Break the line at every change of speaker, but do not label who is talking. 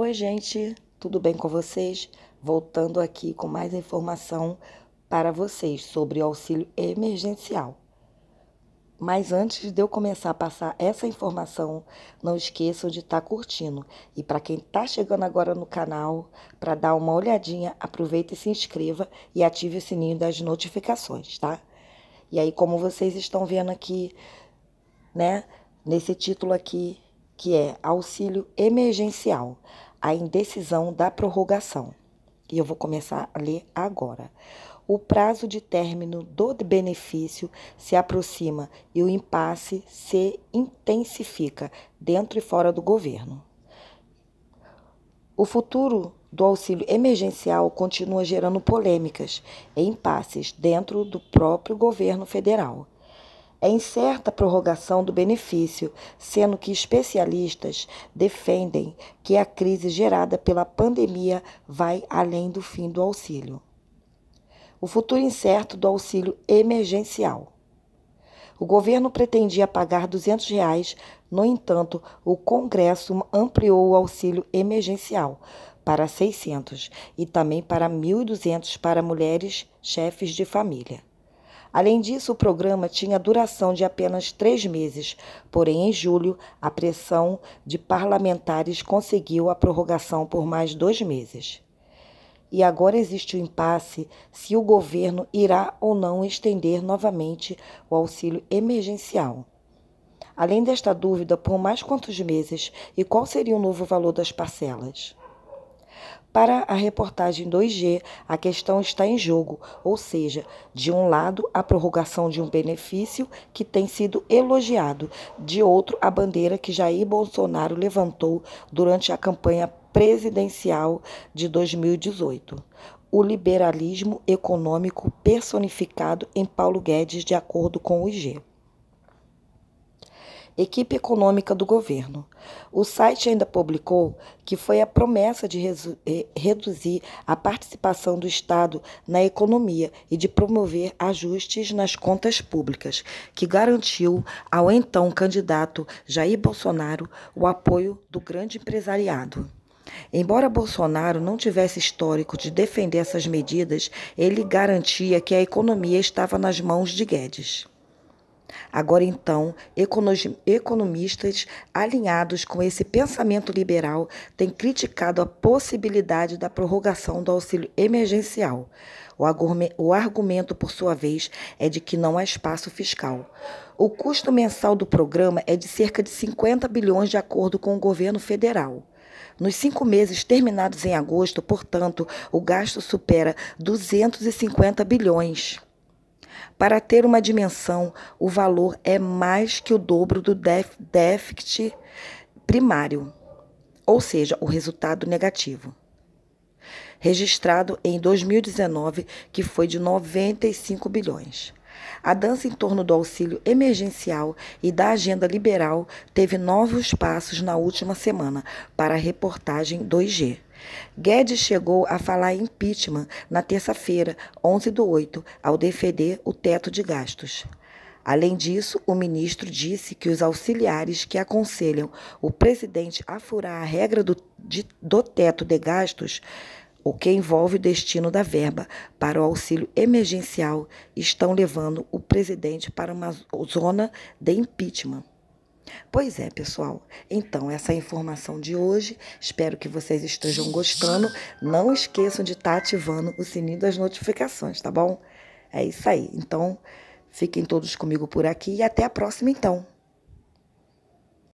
Oi, gente, tudo bem com vocês? Voltando aqui com mais informação para vocês sobre o auxílio emergencial. Mas antes de eu começar a passar essa informação, não esqueçam de estar tá curtindo. E para quem está chegando agora no canal, para dar uma olhadinha, aproveita e se inscreva e ative o sininho das notificações, tá? E aí, como vocês estão vendo aqui, né, nesse título aqui, que é Auxílio Emergencial a indecisão da prorrogação. E eu vou começar a ler agora. O prazo de término do benefício se aproxima e o impasse se intensifica dentro e fora do governo. O futuro do auxílio emergencial continua gerando polêmicas e impasses dentro do próprio governo federal é incerta a prorrogação do benefício, sendo que especialistas defendem que a crise gerada pela pandemia vai além do fim do auxílio. O futuro incerto do auxílio emergencial. O governo pretendia pagar R$ 200, reais, no entanto, o Congresso ampliou o auxílio emergencial para 600 e também para 1.200 para mulheres chefes de família. Além disso, o programa tinha duração de apenas três meses, porém, em julho, a pressão de parlamentares conseguiu a prorrogação por mais dois meses. E agora existe o impasse se o governo irá ou não estender novamente o auxílio emergencial. Além desta dúvida, por mais quantos meses e qual seria o novo valor das parcelas? Para a reportagem 2G, a questão está em jogo, ou seja, de um lado, a prorrogação de um benefício que tem sido elogiado, de outro, a bandeira que Jair Bolsonaro levantou durante a campanha presidencial de 2018 o liberalismo econômico personificado em Paulo Guedes, de acordo com o IG equipe econômica do governo. O site ainda publicou que foi a promessa de eh, reduzir a participação do Estado na economia e de promover ajustes nas contas públicas, que garantiu ao então candidato Jair Bolsonaro o apoio do grande empresariado. Embora Bolsonaro não tivesse histórico de defender essas medidas, ele garantia que a economia estava nas mãos de Guedes. Agora então, economistas alinhados com esse pensamento liberal têm criticado a possibilidade da prorrogação do auxílio emergencial. O argumento, por sua vez, é de que não há espaço fiscal. O custo mensal do programa é de cerca de 50 bilhões, de acordo com o governo federal. Nos cinco meses terminados em agosto, portanto, o gasto supera 250 bilhões. Para ter uma dimensão, o valor é mais que o dobro do déficit primário, ou seja, o resultado negativo, registrado em 2019, que foi de 95 bilhões. A dança em torno do auxílio emergencial e da agenda liberal teve novos passos na última semana, para a reportagem 2G. Guedes chegou a falar em impeachment na terça-feira, 11 do 8, ao defender o teto de gastos. Além disso, o ministro disse que os auxiliares que aconselham o presidente a furar a regra do, de, do teto de gastos, o que envolve o destino da verba para o auxílio emergencial, estão levando o presidente para uma zona de impeachment. Pois é, pessoal. Então, essa é a informação de hoje. Espero que vocês estejam gostando. Não esqueçam de estar tá ativando o sininho das notificações, tá bom? É isso aí. Então, fiquem todos comigo por aqui e até a próxima, então.